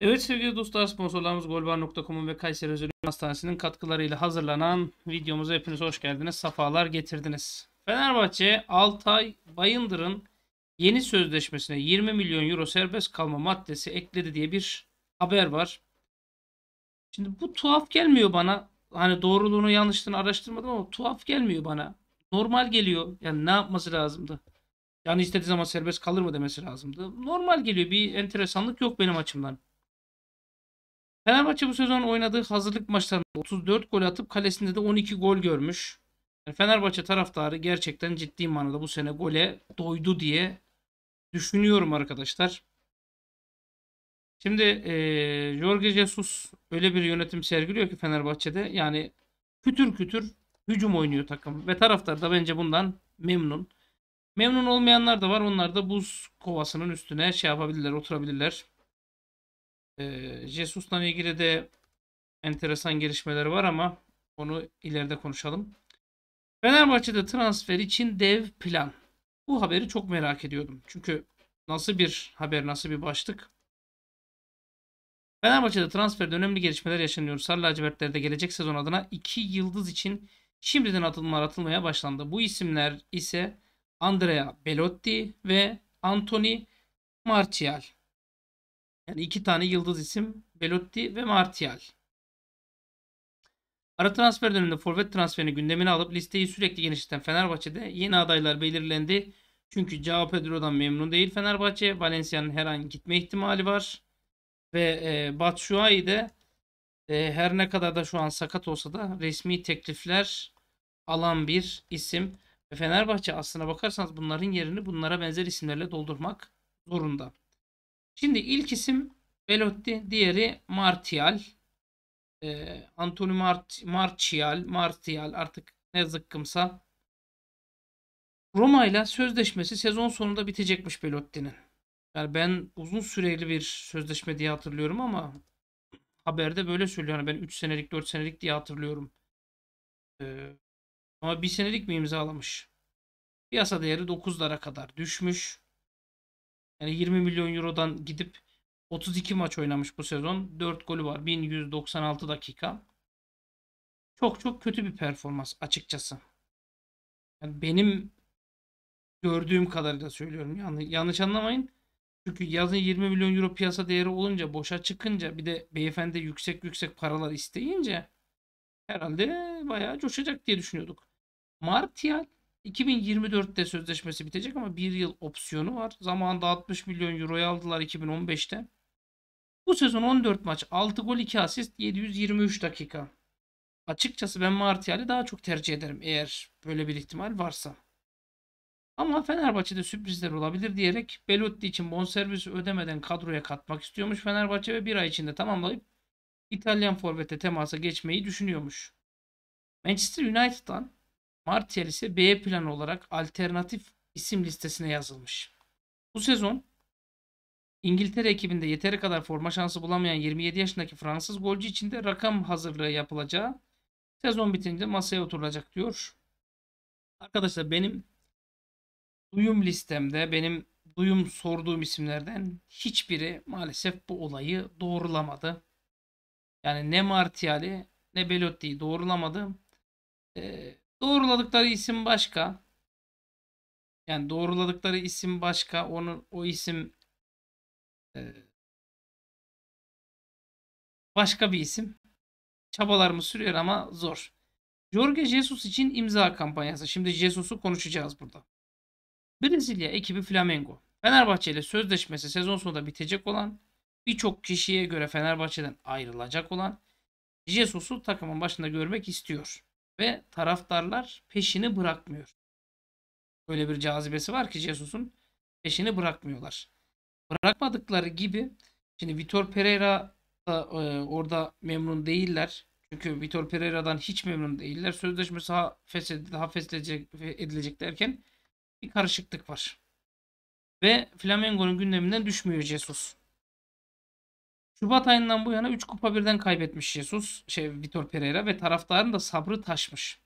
Evet sevgili dostlar sponsorlarımız golbar.com'un ve Kayseri Özel Hastanesi'nin katkılarıyla hazırlanan videomuza hepiniz hoş geldiniz. Safalar getirdiniz. Fenerbahçe Altay Bayındır'ın yeni sözleşmesine 20 milyon euro serbest kalma maddesi ekledi diye bir haber var. Şimdi bu tuhaf gelmiyor bana. Hani doğruluğunu yanlışlığını araştırmadım ama tuhaf gelmiyor bana. Normal geliyor. Yani ne yapması lazımdı? Yani istediği zaman serbest kalır mı demesi lazımdı. Normal geliyor. Bir enteresanlık yok benim açımdan. Fenerbahçe bu sezon oynadığı hazırlık maçlarında 34 gol atıp kalesinde de 12 gol görmüş. Yani Fenerbahçe taraftarı gerçekten ciddi manada bu sene gole doydu diye düşünüyorum arkadaşlar. Şimdi e, Jorge Jesus öyle bir yönetim sergiliyor ki Fenerbahçe'de yani kütür kütür hücum oynuyor takım ve taraftar da bence bundan memnun. Memnun olmayanlar da var. Onlar da buz kovasının üstüne şey yapabilirler, oturabilirler. E, Jesus'la ilgili de enteresan gelişmeler var ama onu ileride konuşalım. Fenerbahçe'de transfer için dev plan. Bu haberi çok merak ediyordum. Çünkü nasıl bir haber, nasıl bir başlık? Fenerbahçe'de transferde önemli gelişmeler yaşanıyor. Sarı lacivertlerde gelecek sezon adına iki yıldız için şimdiden atılımlar atılmaya başlandı. Bu isimler ise Andrea Belotti ve Anthony Martial. Yani iki tane yıldız isim Belotti ve Martial. Ara transfer döneminde forvet transferini gündemine alıp listeyi sürekli genişleten Fenerbahçe'de yeni adaylar belirlendi. Çünkü Cao Pedro'dan memnun değil Fenerbahçe. Valencia'nın her an gitme ihtimali var. Ve e, Batshuayi de e, her ne kadar da şu an sakat olsa da resmi teklifler alan bir isim. Fenerbahçe aslına bakarsanız bunların yerini bunlara benzer isimlerle doldurmak zorunda. Şimdi ilk isim Belotti, diğeri Martial. E, ee, Anthony Mart Martial, Martial artık ne zıkkımsa. Roma ile sözleşmesi sezon sonunda bitecekmiş Belotti'nin. Yani ben uzun süreli bir sözleşme diye hatırlıyorum ama haberde böyle söylüyor. Yani ben 3 senelik 4 senelik diye hatırlıyorum. Ee, ama 1 senelik mi imzalamış? Piyasa değeri 9'lara kadar düşmüş. Yani 20 milyon eurodan gidip 32 maç oynamış bu sezon. 4 golü var. 1196 dakika. Çok çok kötü bir performans açıkçası. Yani benim gördüğüm kadarıyla söylüyorum. Yani yanlış anlamayın. Çünkü yazın 20 milyon euro piyasa değeri olunca boşa çıkınca bir de beyefendi yüksek yüksek paralar isteyince herhalde bayağı coşacak diye düşünüyorduk. Martial 2024'te sözleşmesi bitecek ama bir yıl opsiyonu var. Zamanında 60 milyon euroya aldılar 2015'te. Bu sezon 14 maç 6 gol 2 asist 723 dakika. Açıkçası ben Martial'i daha çok tercih ederim eğer böyle bir ihtimal varsa. Ama Fenerbahçe'de sürprizler olabilir diyerek Belotti için bonservisi ödemeden kadroya katmak istiyormuş Fenerbahçe ve bir ay içinde tamamlayıp İtalyan forvete temasa geçmeyi düşünüyormuş. Manchester United'dan Martial ise B planı olarak alternatif isim listesine yazılmış. Bu sezon İngiltere ekibinde yeteri kadar forma şansı bulamayan 27 yaşındaki Fransız golcü için de rakam hazırlığı yapılacağı sezon bitince masaya oturulacak diyor. Arkadaşlar benim duyum listemde benim duyum sorduğum isimlerden hiçbiri maalesef bu olayı doğrulamadı. Yani ne Martial'i ne Belotti'yi doğrulamadı. Ee, Doğruladıkları isim başka. Yani doğruladıkları isim başka. Onu o isim e, başka bir isim. Çabalarımız sürüyor ama zor. Jorge Jesus için imza kampanyası. Şimdi Jesus'u konuşacağız burada. Brezilya ekibi Flamengo. Fenerbahçe ile sözleşmesi sezon sonunda bitecek olan, birçok kişiye göre Fenerbahçe'den ayrılacak olan Jesus'u takımın başında görmek istiyor ve taraftarlar peşini bırakmıyor. Böyle bir cazibesi var ki Jesus'un peşini bırakmıyorlar. Bırakmadıkları gibi şimdi Vitor Pereira da e, orada memnun değiller. Çünkü Vitor Pereira'dan hiç memnun değiller. Sözleşmesi ha feshedilecek, ha feshedilecek edilecek derken bir karışıklık var. Ve Flamengo'nun gündeminden düşmüyor Jesus. Şubat ayından bu yana 3 kupa birden kaybetmiş Jesus, şey Vitor Pereira ve taraftarın da sabrı taşmış.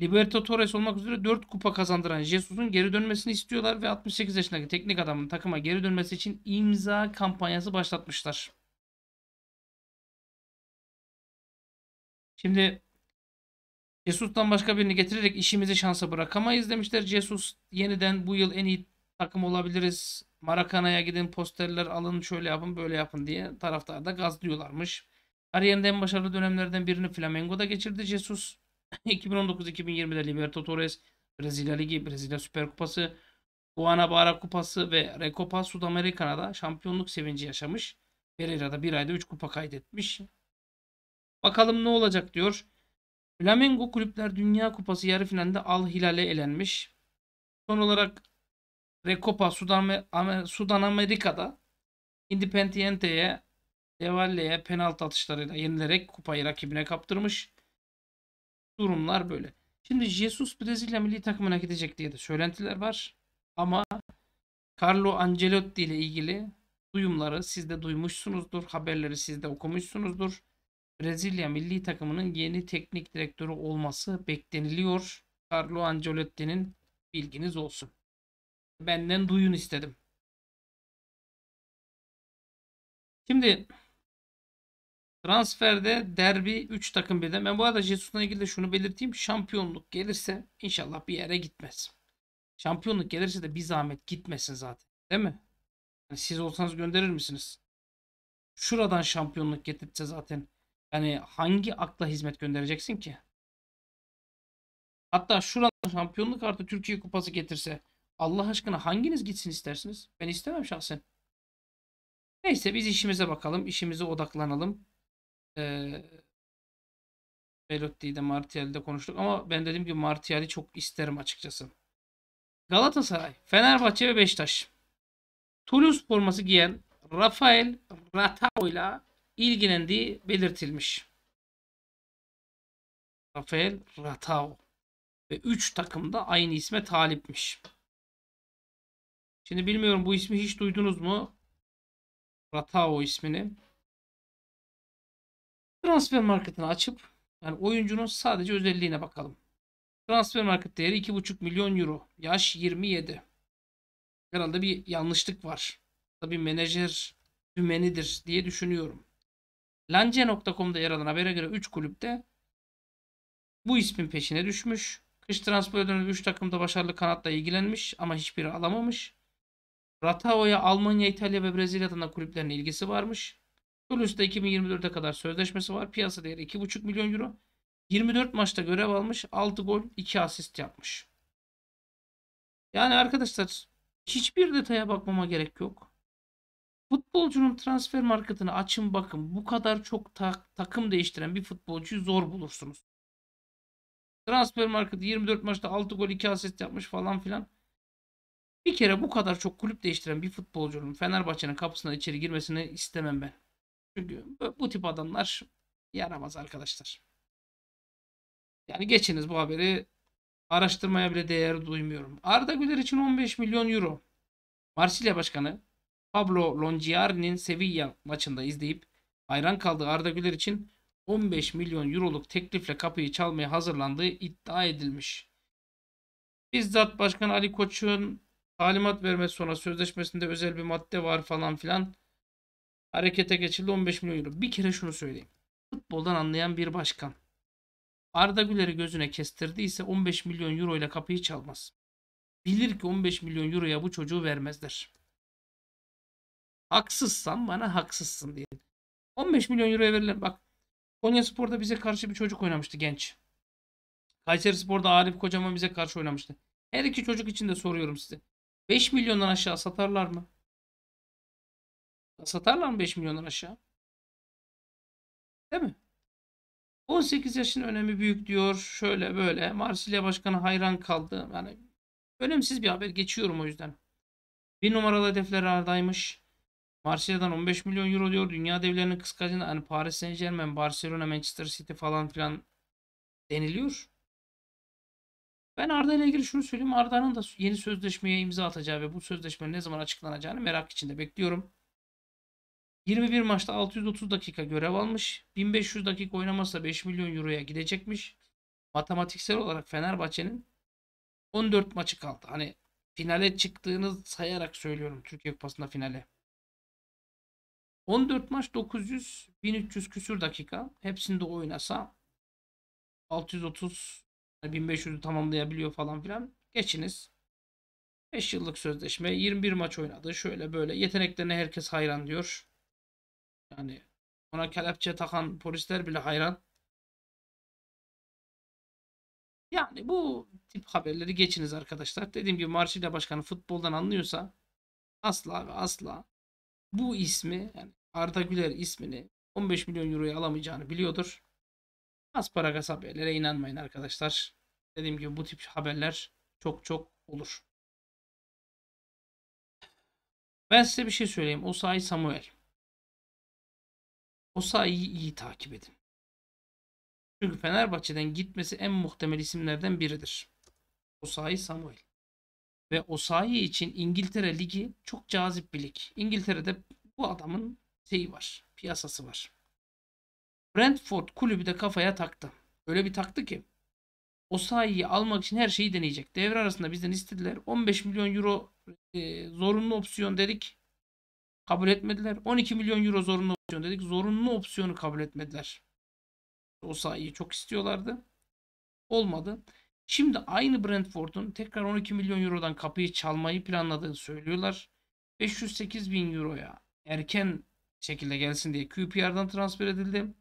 Libertadores olmak üzere 4 kupa kazandıran Jesus'un geri dönmesini istiyorlar ve 68 yaşındaki teknik adamın takıma geri dönmesi için imza kampanyası başlatmışlar. Şimdi Jesus'tan başka birini getirerek işimizi şansa bırakamayız demişler. Jesus yeniden bu yıl en iyi takım olabiliriz. Marakana'ya gidin posterler alın şöyle yapın böyle yapın diye taraftar da gazlıyorlarmış. Kariyerinde en başarılı dönemlerden birini Flamengo'da geçirdi Jesus. 2019-2020'de Libertadores, Brezilya Ligi, Brezilya Süper Kupası, Guanabara Kupası ve Recopa Sudamerica'da şampiyonluk sevinci yaşamış. Pereira'da bir ayda 3 kupa kaydetmiş. Bakalım ne olacak diyor. Flamengo Kulüpler Dünya Kupası yarı finalinde Al Hilal'e elenmiş. Son olarak Recopa Sudan, Sudan Amerika'da Independiente'ye Devalle'ye penaltı atışlarıyla yenilerek kupayı rakibine kaptırmış. Durumlar böyle. Şimdi Jesus Brezilya milli takımına gidecek diye de söylentiler var. Ama Carlo Ancelotti ile ilgili duyumları siz de duymuşsunuzdur. Haberleri siz de okumuşsunuzdur. Brezilya milli takımının yeni teknik direktörü olması bekleniliyor. Carlo Ancelotti'nin bilginiz olsun benden duyun istedim. Şimdi transferde derbi 3 takım birden. Ben bu arada Jesus'la ilgili de şunu belirteyim. Şampiyonluk gelirse inşallah bir yere gitmez. Şampiyonluk gelirse de bir zahmet gitmesin zaten. Değil mi? Yani siz olsanız gönderir misiniz? Şuradan şampiyonluk getirse zaten yani hangi akla hizmet göndereceksin ki? Hatta şuradan şampiyonluk artı Türkiye Kupası getirse Allah aşkına hanginiz gitsin istersiniz? Ben istemem şahsen. Neyse biz işimize bakalım. İşimize odaklanalım. Ee, Melotti'yi Martial'de konuştuk ama ben dedim ki Martial'i çok isterim açıkçası. Galatasaray, Fenerbahçe ve Beşiktaş. Toulouse forması giyen Rafael Ratao ile ilgilendiği belirtilmiş. Rafael Ratao ve 3 takım da aynı isme talipmiş. Şimdi bilmiyorum bu ismi hiç duydunuz mu? Ratao ismini. Transfer marketini açıp yani oyuncunun sadece özelliğine bakalım. Transfer market değeri 2,5 milyon euro. Yaş 27. Herhalde bir yanlışlık var. Tabi menajer dümenidir diye düşünüyorum. Lance.com'da yer alan habere göre 3 kulüpte bu ismin peşine düşmüş. Kış transfer dönemi 3 takımda başarılı kanatla ilgilenmiş ama hiçbiri alamamış. Ratao'ya Almanya, İtalya ve Brezilya'dan kulüplerin ilgisi varmış. Toulouse'da 2024'e kadar sözleşmesi var. Piyasa değeri 2,5 milyon euro. 24 maçta görev almış. 6 gol, 2 asist yapmış. Yani arkadaşlar hiçbir detaya bakmama gerek yok. Futbolcunun transfer marketini açın bakın. Bu kadar çok ta takım değiştiren bir futbolcuyu zor bulursunuz. Transfer marketi 24 maçta 6 gol 2 asist yapmış falan filan. Bir kere bu kadar çok kulüp değiştiren bir futbolcunun Fenerbahçe'nin kapısına içeri girmesini istemem ben. Çünkü bu tip adamlar yaramaz arkadaşlar. Yani geçiniz bu haberi araştırmaya bile değer duymuyorum. Arda Güler için 15 milyon euro. Marsilya Başkanı Pablo Longiari'nin Sevilla maçında izleyip hayran kaldığı Arda Güler için 15 milyon euroluk teklifle kapıyı çalmaya hazırlandığı iddia edilmiş. Bizzat Başkan Ali Koç'un Talimat vermesi sonra sözleşmesinde özel bir madde var falan filan. Harekete geçildi 15 milyon euro. Bir kere şunu söyleyeyim. Futboldan anlayan bir başkan. Arda Güler'i gözüne kestirdiyse 15 milyon euro ile kapıyı çalmaz. Bilir ki 15 milyon euroya bu çocuğu vermezler. Haksızsan bana haksızsın diye. 15 milyon euroya verilen bak. Konya Spor'da bize karşı bir çocuk oynamıştı genç. Kayseri Spor'da Arif Kocaman bize karşı oynamıştı. Her iki çocuk için de soruyorum size. 5 milyondan aşağı satarlar mı? Satarlar mı 5 milyondan aşağı? Değil mi? 18 yaşın önemi büyük diyor. Şöyle böyle. Marsilya Başkanı hayran kaldı. Yani önemsiz bir haber. Geçiyorum o yüzden. Bir numaralı hedefler aradaymış. Marsilya'dan 15 milyon euro diyor. Dünya devlerinin kıskacını hani Paris Saint Germain, Barcelona, Manchester City falan filan deniliyor. Ben Arda ile ilgili şunu söyleyeyim. Arda'nın da yeni sözleşmeye imza atacağı ve bu sözleşmenin ne zaman açıklanacağını merak içinde bekliyorum. 21 maçta 630 dakika görev almış. 1500 dakika oynamazsa 5 milyon euroya gidecekmiş. Matematiksel olarak Fenerbahçe'nin 14 maçı kaldı. Hani finale çıktığını sayarak söylüyorum Türkiye Kupası'nda finale. 14 maç 900 1300 küsür dakika. Hepsinde oynasa 630 1500'ü hani tamamlayabiliyor falan filan. Geçiniz. 5 yıllık sözleşme. 21 maç oynadı. Şöyle böyle. Yeteneklerine herkes hayran diyor. Yani ona kelepçe takan polisler bile hayran. Yani bu tip haberleri geçiniz arkadaşlar. Dediğim gibi Marsilya Başkanı futboldan anlıyorsa asla ve asla bu ismi yani Arda Güler ismini 15 milyon euroya alamayacağını biliyordur. Az para Asparagas haberlere inanmayın arkadaşlar. Dediğim gibi bu tip haberler çok çok olur. Ben size bir şey söyleyeyim. Osayi Samuel. Osayi'yi iyi takip edin. Çünkü Fenerbahçe'den gitmesi en muhtemel isimlerden biridir. Osayi Samuel. Ve Osayi için İngiltere Ligi çok cazip bir lig. İngiltere'de bu adamın şeyi var. Piyasası var. Brentford kulübü de kafaya taktı. Öyle bir taktı ki. O sahiyi almak için her şeyi deneyecek. Devre arasında bizden istediler. 15 milyon euro e, zorunlu opsiyon dedik. Kabul etmediler. 12 milyon euro zorunlu opsiyon dedik. Zorunlu opsiyonu kabul etmediler. O sahiyi çok istiyorlardı. Olmadı. Şimdi aynı Brentford'un tekrar 12 milyon eurodan kapıyı çalmayı planladığını söylüyorlar. 508 bin euroya erken şekilde gelsin diye QPR'dan transfer edildi.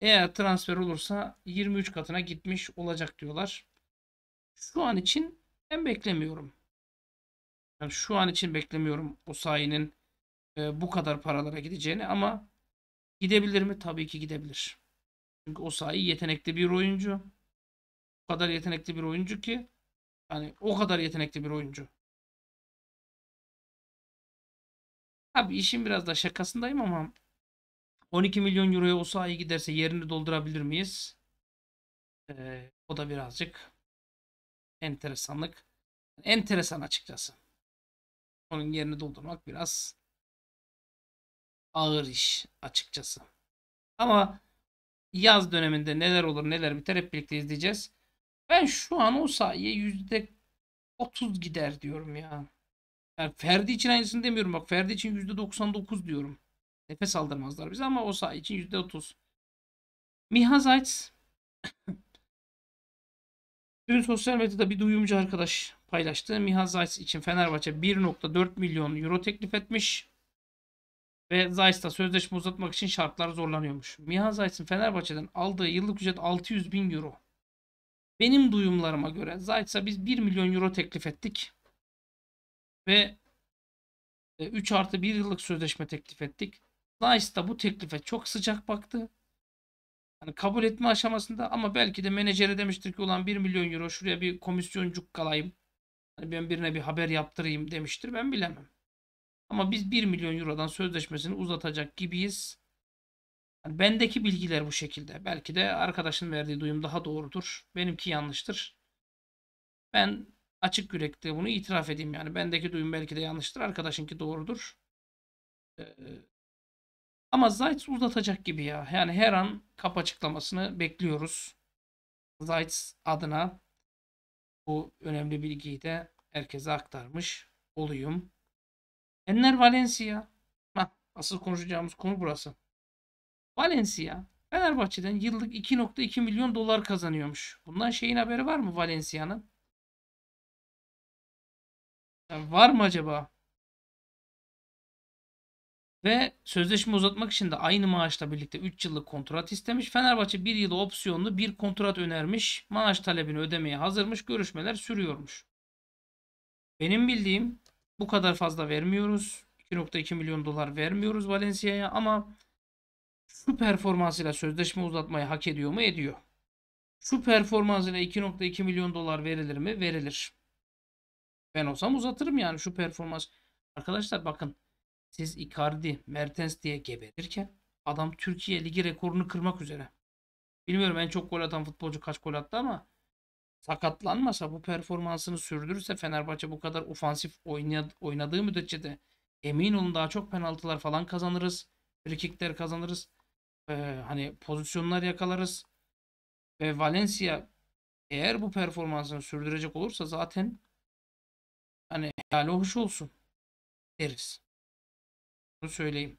Eğer transfer olursa 23 katına gitmiş olacak diyorlar. Şu an için ben beklemiyorum. Yani şu an için beklemiyorum o sayının e, bu kadar paralara gideceğini ama gidebilir mi? Tabii ki gidebilir. Çünkü o sayı yetenekli bir oyuncu. O kadar yetenekli bir oyuncu ki yani o kadar yetenekli bir oyuncu. Abi işin biraz da şakasındayım ama 12 milyon euroya o sahaya giderse yerini doldurabilir miyiz? Ee, o da birazcık enteresanlık. Enteresan açıkçası. Onun yerini doldurmak biraz ağır iş açıkçası. Ama yaz döneminde neler olur neler biter hep birlikte izleyeceğiz. Ben şu an o sayıya yüzde 30 gider diyorum ya. Yani Ferdi için aynısını demiyorum. Bak Ferdi için yüzde 99 diyorum. Nefes aldırmazlar bize ama o saha için %30. Miha Zayt Dün sosyal medyada bir duyumcu arkadaş paylaştı. Miha Zayt için Fenerbahçe 1.4 milyon euro teklif etmiş. Ve Zayt'la sözleşme uzatmak için şartlar zorlanıyormuş. Miha Zayt'in Fenerbahçe'den aldığı yıllık ücret 600 bin euro. Benim duyumlarıma göre Zayts'a biz 1 milyon euro teklif ettik. Ve 3 e, artı 1 yıllık sözleşme teklif ettik. Nice da bu teklife çok sıcak baktı. Hani kabul etme aşamasında ama belki de menajere demiştir ki ulan 1 milyon euro şuraya bir komisyoncuk kalayım. Hani ben birine bir haber yaptırayım demiştir ben bilemem. Ama biz 1 milyon eurodan sözleşmesini uzatacak gibiyiz. Yani bendeki bilgiler bu şekilde. Belki de arkadaşın verdiği duyum daha doğrudur. Benimki yanlıştır. Ben açık yürekte bunu itiraf edeyim yani. Bendeki duyum belki de yanlıştır. Arkadaşınki doğrudur. Ee, ama Zayt uzatacak gibi ya. Yani her an kap açıklamasını bekliyoruz. Zayt adına bu önemli bilgiyi de herkese aktarmış olayım. Enner Valencia. Heh, asıl konuşacağımız konu burası. Valencia Fenerbahçe'den yıllık 2.2 milyon dolar kazanıyormuş. Bundan şeyin haberi var mı Valencia'nın? var mı acaba? Ve sözleşme uzatmak için de aynı maaşla birlikte 3 yıllık kontrat istemiş. Fenerbahçe 1 yılı opsiyonlu bir kontrat önermiş. Maaş talebini ödemeye hazırmış. Görüşmeler sürüyormuş. Benim bildiğim bu kadar fazla vermiyoruz. 2.2 milyon dolar vermiyoruz Valencia'ya ama şu performansıyla sözleşme uzatmayı hak ediyor mu? Ediyor. Şu performansıyla 2.2 milyon dolar verilir mi? Verilir. Ben olsam uzatırım yani şu performans. Arkadaşlar bakın siz Icardi, Mertens diye geberirken adam Türkiye Ligi rekorunu kırmak üzere. Bilmiyorum en çok gol atan futbolcu kaç gol attı ama sakatlanmasa bu performansını sürdürürse Fenerbahçe bu kadar ofansif oynadığı müddetçe de emin olun daha çok penaltılar falan kazanırız. Frikikler kazanırız. Ee, hani pozisyonlar yakalarız. Ve Valencia eğer bu performansını sürdürecek olursa zaten hani helal hoş olsun deriz. Bunu söyleyeyim.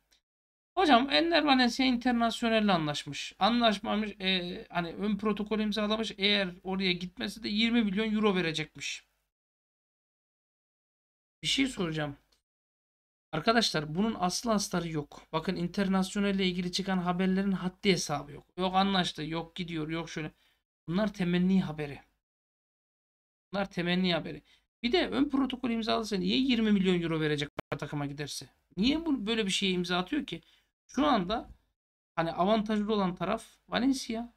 Hocam Enner Valencia International'le anlaşmış. Anlaşmamış e, hani ön protokol imzalamış. Eğer oraya gitmesi de 20 milyon euro verecekmiş. Bir şey soracağım. Arkadaşlar bunun aslı astarı yok. Bakın internasyonel ile ilgili çıkan haberlerin haddi hesabı yok. Yok anlaştı, yok gidiyor, yok şöyle. Bunlar temenni haberi. Bunlar temenni haberi. Bir de ön protokol imzalısı niye 20 milyon euro verecek takıma giderse? Niye bunu böyle bir şeye imza atıyor ki? Şu anda hani avantajlı olan taraf Valencia.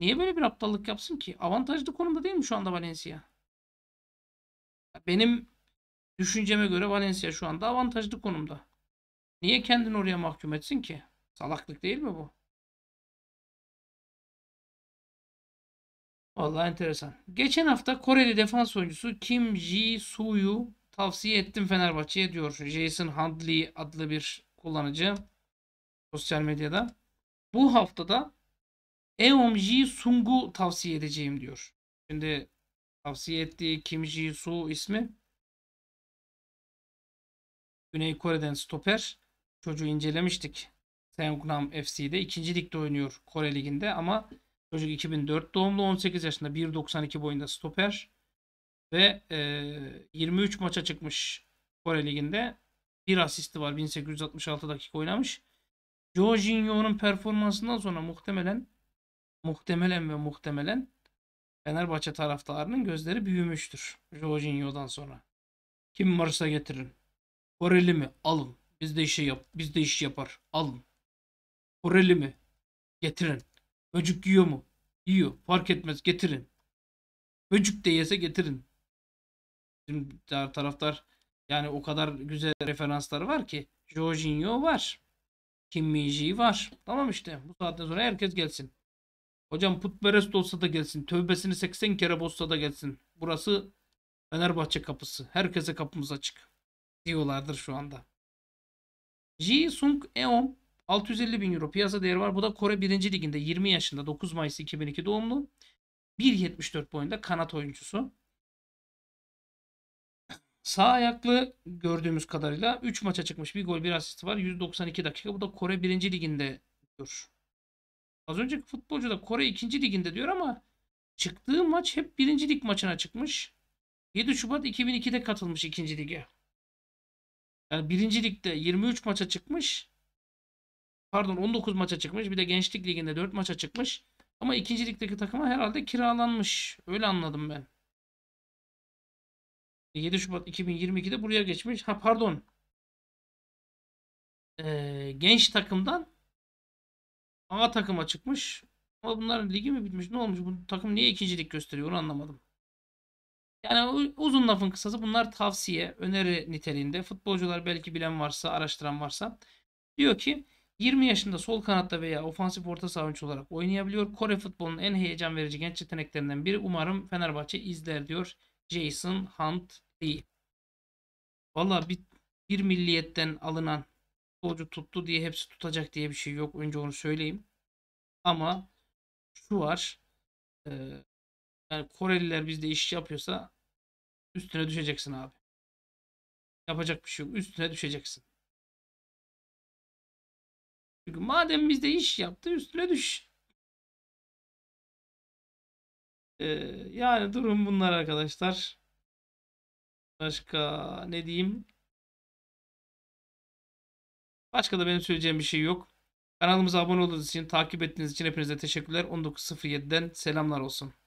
Niye böyle bir aptallık yapsın ki? Avantajlı konumda değil mi şu anda Valencia? Benim düşünceme göre Valencia şu anda avantajlı konumda. Niye kendini oraya mahkum etsin ki? Salaklık değil mi bu? Vallahi enteresan. Geçen hafta Koreli defans oyuncusu Kim Ji-soo'yu tavsiye ettim Fenerbahçe'ye diyor Jason Handley adlı bir kullanıcı sosyal medyada. Bu haftada Eom Ji Sung'u tavsiye edeceğim diyor. Şimdi tavsiye ettiği Kim Ji Soo ismi Güney Kore'den stoper. Çocuğu incelemiştik. Seongnam FC'de ikinci ligde oynuyor Kore liginde ama çocuk 2004 doğumlu 18 yaşında 1.92 boyunda stoper. Ve e, 23 maça çıkmış Kore Ligi'nde. Bir asisti var 1866 dakika oynamış. Jorginho'nun performansından sonra muhtemelen muhtemelen ve muhtemelen Fenerbahçe taraftarının gözleri büyümüştür. Jorginho'dan sonra. Kim varsa getirin. Koreli mi? Alın. Biz de işi yap. Biz de iş yapar. Alın. Koreli mi? Getirin. Böcük yiyor mu? Yiyor. Fark etmez. Getirin. Böcük de yese getirin. Bizim taraftar yani o kadar güzel referansları var ki. Jorginho var. Kim Minji var. Tamam işte. Bu saatten sonra herkes gelsin. Hocam putperest olsa da gelsin. Tövbesini 80 kere bozsa da gelsin. Burası Fenerbahçe kapısı. Herkese kapımız açık. Diyorlardır şu anda. Ji Sung Eom 650 bin euro piyasa değeri var. Bu da Kore 1. liginde 20 yaşında 9 Mayıs 2002 doğumlu. 1.74 boyunda kanat oyuncusu. Sağ ayaklı gördüğümüz kadarıyla 3 maça çıkmış. Bir gol bir asist var. 192 dakika. Bu da Kore 1. liginde diyor. Az önceki futbolcu da Kore 2. liginde diyor ama çıktığı maç hep 1. lig maçına çıkmış. 7 Şubat 2002'de katılmış 2. lige. Yani 1. ligde 23 maça çıkmış. Pardon 19 maça çıkmış. Bir de Gençlik Ligi'nde 4 maça çıkmış. Ama 2. ligdeki takıma herhalde kiralanmış. Öyle anladım ben. 7 Şubat 2022'de buraya geçmiş. Ha pardon. Ee, genç takımdan A takıma çıkmış. Ama bunların ligi mi bitmiş? Ne olmuş? Bu takım niye ikincilik gösteriyor? Onu anlamadım. Yani uzun lafın kısası bunlar tavsiye, öneri niteliğinde. Futbolcular belki bilen varsa, araştıran varsa diyor ki 20 yaşında sol kanatta veya ofansif orta savunucu olarak oynayabiliyor. Kore futbolunun en heyecan verici genç yeteneklerinden biri. Umarım Fenerbahçe izler diyor. Jason Hunt Lee. Valla bir, bir milliyetten alınan futbolcu tuttu diye hepsi tutacak diye bir şey yok. Önce onu söyleyeyim. Ama şu var. E, yani Koreliler bizde iş yapıyorsa üstüne düşeceksin abi. Yapacak bir şey yok. Üstüne düşeceksin. Çünkü madem bizde iş yaptı üstüne düş. Ee, yani durum bunlar arkadaşlar. Başka ne diyeyim? Başka da benim söyleyeceğim bir şey yok. Kanalımıza abone olduğunuz için, takip ettiğiniz için hepinize teşekkürler. 19.07'den selamlar olsun.